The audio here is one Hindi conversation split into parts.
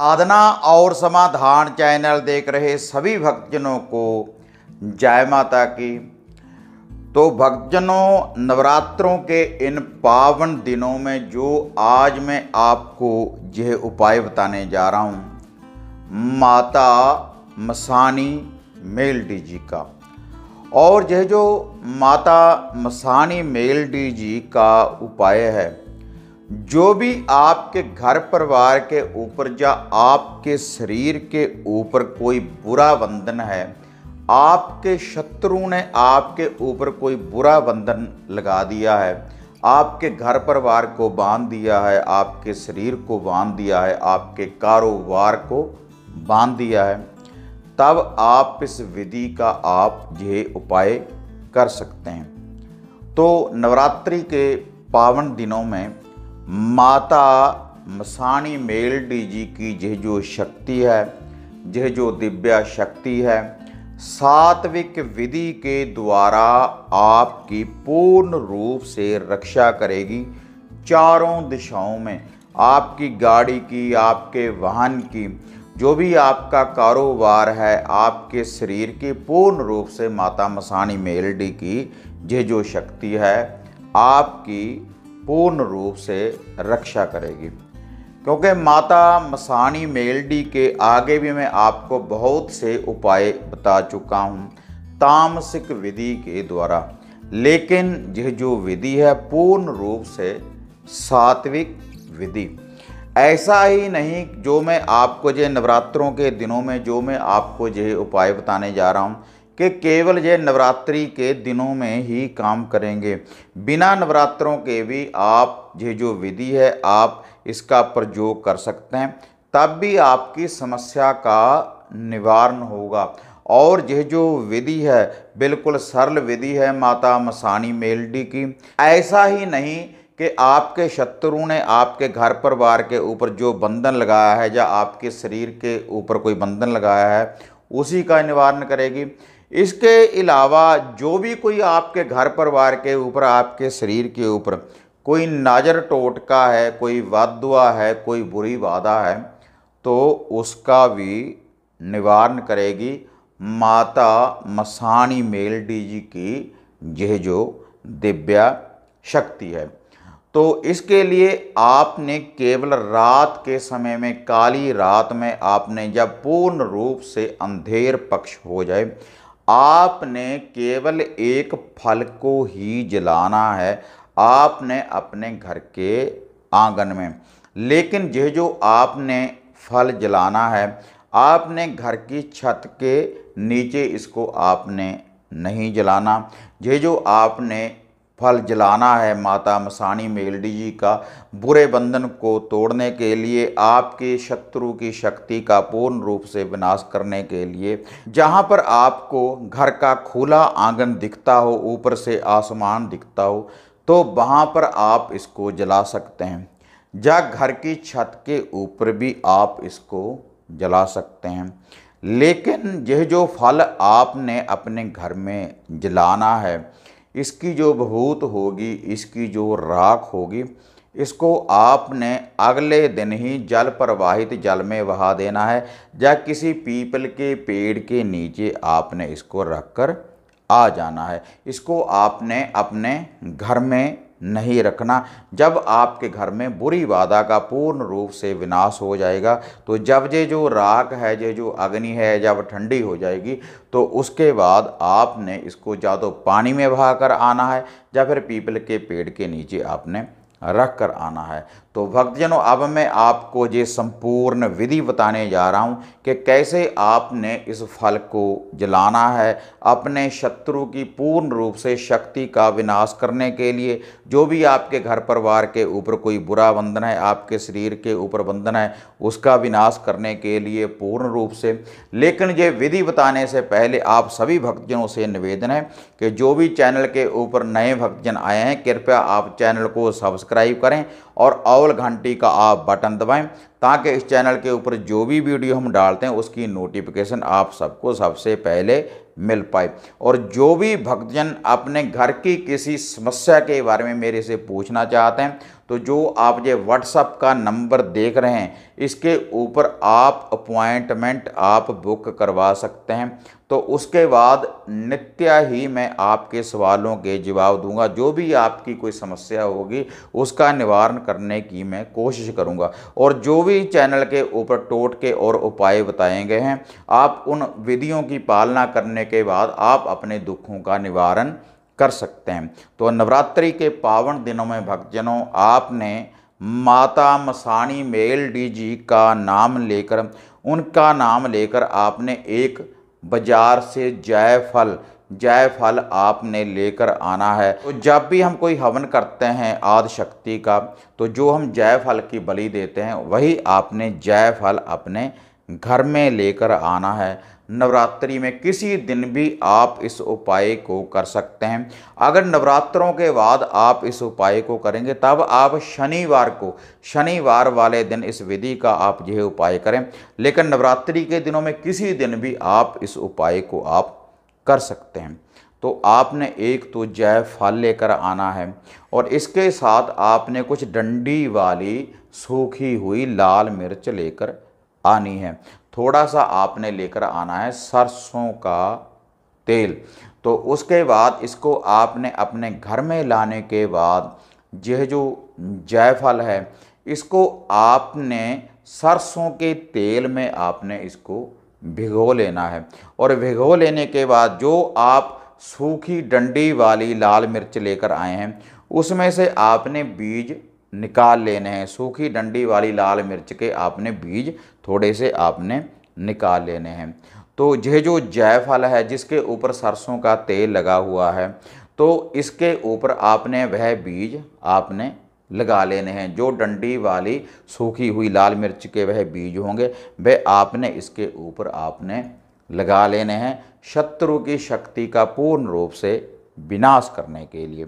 साधना और समाधान चैनल देख रहे सभी भक्तजनों को जय माता की तो भक्तजनों नवरात्रों के इन पावन दिनों में जो आज मैं आपको यह उपाय बताने जा रहा हूँ माता मसानी मेलडी जी का और यह जो माता मसानी मेलडी जी का उपाय है जो भी आपके घर परिवार के ऊपर या आपके शरीर के ऊपर कोई बुरा बंधन है आपके शत्रु ने आपके ऊपर कोई बुरा बंधन लगा दिया है आपके घर परिवार को बांध दिया है आपके शरीर को बांध दिया है आपके कारोबार को बांध दिया है तब आप इस विधि का आप ये उपाय कर सकते हैं तो नवरात्रि के पावन दिनों में माता मसाणी डी जी की जह जो शक्ति है जह जो दिव्या शक्ति है सात्विक विधि के द्वारा आपकी पूर्ण रूप से रक्षा करेगी चारों दिशाओं में आपकी गाड़ी की आपके वाहन की जो भी आपका कारोबार है आपके शरीर की पूर्ण रूप से माता मसानी डी की जे जो शक्ति है आपकी पूर्ण रूप से रक्षा करेगी क्योंकि माता मसानी मेलडी के आगे भी मैं आपको बहुत से उपाय बता चुका हूँ तामसिक विधि के द्वारा लेकिन यह जो विधि है पूर्ण रूप से सात्विक विधि ऐसा ही नहीं जो मैं आपको जो नवरात्रों के दिनों में जो मैं आपको जो उपाय बताने जा रहा हूँ कि केवल ये नवरात्रि के दिनों में ही काम करेंगे बिना नवरात्रों के भी आप ये जो विधि है आप इसका प्रयोग कर सकते हैं तब भी आपकी समस्या का निवारण होगा और यह जो विधि है बिल्कुल सरल विधि है माता मसानी मेलडी की ऐसा ही नहीं कि आपके शत्रु ने आपके घर परिवार के ऊपर जो बंधन लगाया है या आपके शरीर के ऊपर कोई बंधन लगाया है उसी का निवारण करेगी इसके अलावा जो भी कोई आपके घर परिवार के ऊपर आपके शरीर के ऊपर कोई नाजर टोटका है कोई वादुआ है कोई बुरी वादा है तो उसका भी निवारण करेगी माता मसानी मेल डी जी की यह जो दिव्या शक्ति है तो इसके लिए आपने केवल रात के समय में काली रात में आपने जब पूर्ण रूप से अंधेर पक्ष हो जाए आपने केवल एक फल को ही जलाना है आपने अपने घर के आंगन में लेकिन यह जो आपने फल जलाना है आपने घर की छत के नीचे इसको आपने नहीं जलाना यह जो आपने फल जलाना है माता मसानी मेलडी जी का बुरे बंधन को तोड़ने के लिए आपके शत्रु की शक्ति का पूर्ण रूप से विनाश करने के लिए जहाँ पर आपको घर का खुला आंगन दिखता हो ऊपर से आसमान दिखता हो तो वहाँ पर आप इसको जला सकते हैं या घर की छत के ऊपर भी आप इसको जला सकते हैं लेकिन यह जो फल आपने अपने घर में जलाना है इसकी जो बहूत होगी इसकी जो राख होगी इसको आपने अगले दिन ही जल प्रवाहित जल में बहा देना है या किसी पीपल के पेड़ के नीचे आपने इसको रख कर आ जाना है इसको आपने अपने घर में नहीं रखना जब आपके घर में बुरी बाधा का पूर्ण रूप से विनाश हो जाएगा तो जब ये जो राख है ये जो अग्नि है जब ठंडी हो जाएगी तो उसके बाद आपने इसको या तो पानी में बहा कर आना है या फिर पीपल के पेड़ के नीचे आपने रख कर आना है तो भक्तजनों अब मैं आपको ये संपूर्ण विधि बताने जा रहा हूँ कि कैसे आपने इस फल को जलाना है अपने शत्रु की पूर्ण रूप से शक्ति का विनाश करने के लिए जो भी आपके घर परिवार के ऊपर कोई बुरा बंधन है आपके शरीर के ऊपर बंधन है उसका विनाश करने के लिए पूर्ण रूप से लेकिन ये विधि बताने से पहले आप सभी भक्तजनों से निवेदन है कि जो भी चैनल के ऊपर नए भक्तजन आए हैं कृपया आप चैनल को सब्सक्राइब सब्सक्राइब करें और ऑल घंटी का आप बटन दबाएं ताकि इस चैनल के ऊपर जो भी वीडियो हम डालते हैं उसकी नोटिफिकेशन आप सबको सबसे पहले मिल पाए और जो भी भक्तजन अपने घर की किसी समस्या के बारे में मेरे से पूछना चाहते हैं तो जो आप ये व्हाट्सअप का नंबर देख रहे हैं इसके ऊपर आप अपॉइंटमेंट आप बुक करवा सकते हैं तो उसके बाद नित्य ही मैं आपके सवालों के जवाब दूंगा जो भी आपकी कोई समस्या होगी उसका निवारण करने की मैं कोशिश करूंगा और जो भी चैनल के ऊपर टोटके और उपाय बताए गए हैं आप उन विधियों की पालना करने के बाद आप अपने दुखों का निवारण कर सकते हैं तो नवरात्रि के पावन दिनों में भक्तजनों आपने माता मसानी मेल डी जी का नाम लेकर उनका नाम लेकर आपने एक बाजार से जायफल जायफल आपने लेकर आना है तो जब भी हम कोई हवन करते हैं आदि शक्ति का तो जो हम जायफल की बलि देते हैं वही आपने जायफल अपने घर में लेकर आना है नवरात्रि में किसी दिन भी आप इस उपाय को कर सकते हैं अगर नवरात्रों के बाद आप इस उपाय को करेंगे तब आप शनिवार को शनिवार वाले दिन इस विधि का आप यह उपाय करें लेकिन नवरात्रि के दिनों में किसी दिन भी आप इस उपाय को आप कर सकते हैं तो आपने एक तो जय फल लेकर आना है और इसके साथ आपने कुछ डंडी वाली सूखी हुई लाल मिर्च लेकर आनी है थोड़ा सा आपने लेकर आना है सरसों का तेल तो उसके बाद इसको आपने अपने घर में लाने के बाद यह जो जायफल है इसको आपने सरसों के तेल में आपने इसको भिगो लेना है और भिगो लेने के बाद जो आप सूखी डंडी वाली लाल मिर्च लेकर आए हैं उसमें से आपने बीज निकाल लेने हैं सूखी डंडी वाली लाल मिर्च के आपने बीज थोड़े से आपने निकाल लेने हैं तो यह जो जायफल है जिसके ऊपर सरसों का तेल लगा हुआ है तो इसके ऊपर आपने वह बीज आपने लगा लेने हैं जो डंडी वाली सूखी हुई लाल मिर्च के वह बीज होंगे वह आपने इसके ऊपर आपने लगा लेने हैं शत्रु की शक्ति का पूर्ण रूप से विनाश करने के लिए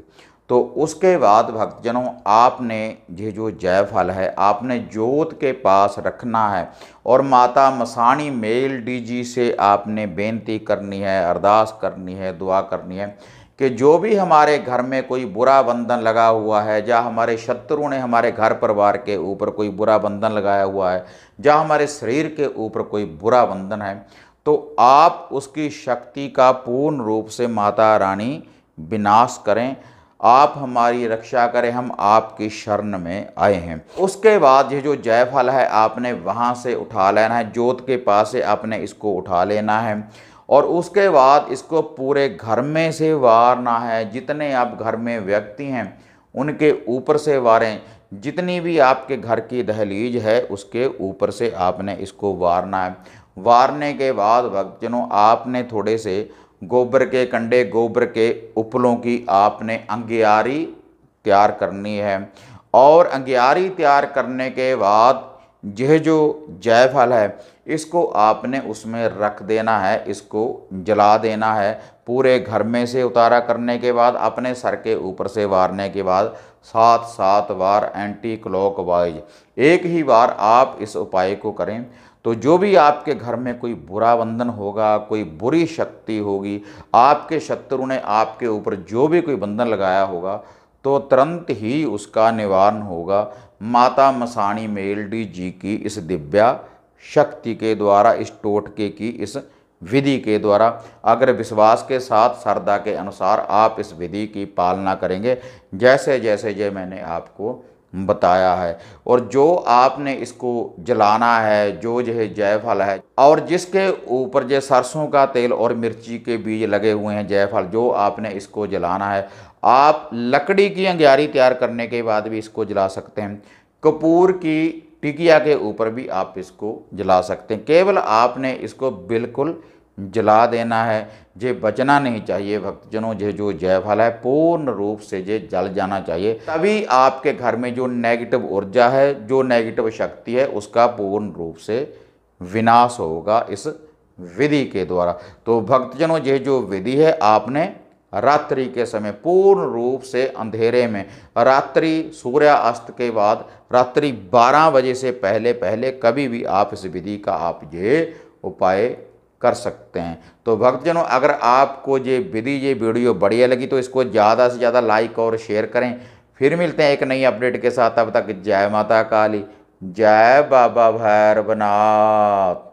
तो उसके बाद भक्तजनों आपने ये जो जयफल है आपने जोत के पास रखना है और माता मसाणी मेल डीजी से आपने बेनती करनी है अरदास करनी है दुआ करनी है कि जो भी हमारे घर में कोई बुरा बंधन लगा हुआ है या हमारे शत्रु ने हमारे घर परिवार के ऊपर कोई बुरा बंधन लगाया हुआ है या हमारे शरीर के ऊपर कोई बुरा बंधन है तो आप उसकी शक्ति का पूर्ण रूप से माता रानी विनाश करें आप हमारी रक्षा करें हम आपकी शरण में आए हैं उसके बाद ये जो जयफल है आपने वहाँ से उठा लेना है जोत के पास से आपने इसको उठा लेना है और उसके बाद इसको पूरे घर में से वारना है जितने आप घर में व्यक्ति हैं उनके ऊपर से वारें जितनी भी आपके घर की दहलीज है उसके ऊपर से आपने इसको वारना है वारने के बाद भक्तजनों आपने थोड़े से गोबर के कंडे गोबर के उपलों की आपने अंगियारी तैयार करनी है और अंगियारी तैयार करने के बाद यह जो जयफल है इसको आपने उसमें रख देना है इसको जला देना है पूरे घर में से उतारा करने के बाद अपने सर के ऊपर से वारने के बाद सात सात बार एंटी क्लॉक वाइज एक ही बार आप इस उपाय को करें तो जो भी आपके घर में कोई बुरा बंधन होगा कोई बुरी शक्ति होगी आपके शत्रु ने आपके ऊपर जो भी कोई बंधन लगाया होगा तो तुरंत ही उसका निवारण होगा माता मसाणी मेलडी जी की इस दिव्या शक्ति के द्वारा इस टोटके की इस विधि के द्वारा अगर विश्वास के साथ श्रद्धा के अनुसार आप इस विधि की पालना करेंगे जैसे जैसे जय मैंने आपको बताया है और जो आपने इसको जलाना है जो जो है जयफल है और जिसके ऊपर जो सरसों का तेल और मिर्ची के बीज लगे हुए हैं जयफल जो आपने इसको जलाना है आप लकड़ी की अंगारी तैयार करने के बाद भी इसको जला सकते हैं कपूर की टिकिया के ऊपर भी आप इसको जला सकते हैं केवल आपने इसको बिल्कुल जला देना है जे बचना नहीं चाहिए भक्तजनों जे जो जयफल है पूर्ण रूप से जे जल जाना चाहिए तभी आपके घर में जो नेगेटिव ऊर्जा है जो नेगेटिव शक्ति है उसका पूर्ण रूप से विनाश होगा इस विधि के द्वारा तो भक्तजनों जे जो विधि है आपने रात्रि के समय पूर्ण रूप से अंधेरे में रात्रि सूर्यास्त के बाद रात्रि 12 बजे से पहले पहले कभी भी आप इस विधि का आप ये उपाय कर सकते हैं तो भक्तजनों अगर आपको ये विधि ये वीडियो बढ़िया लगी तो इसको ज़्यादा से ज़्यादा लाइक और शेयर करें फिर मिलते हैं एक नई अपडेट के साथ अब तक जय माता काली जय बाबा भैरवनाथ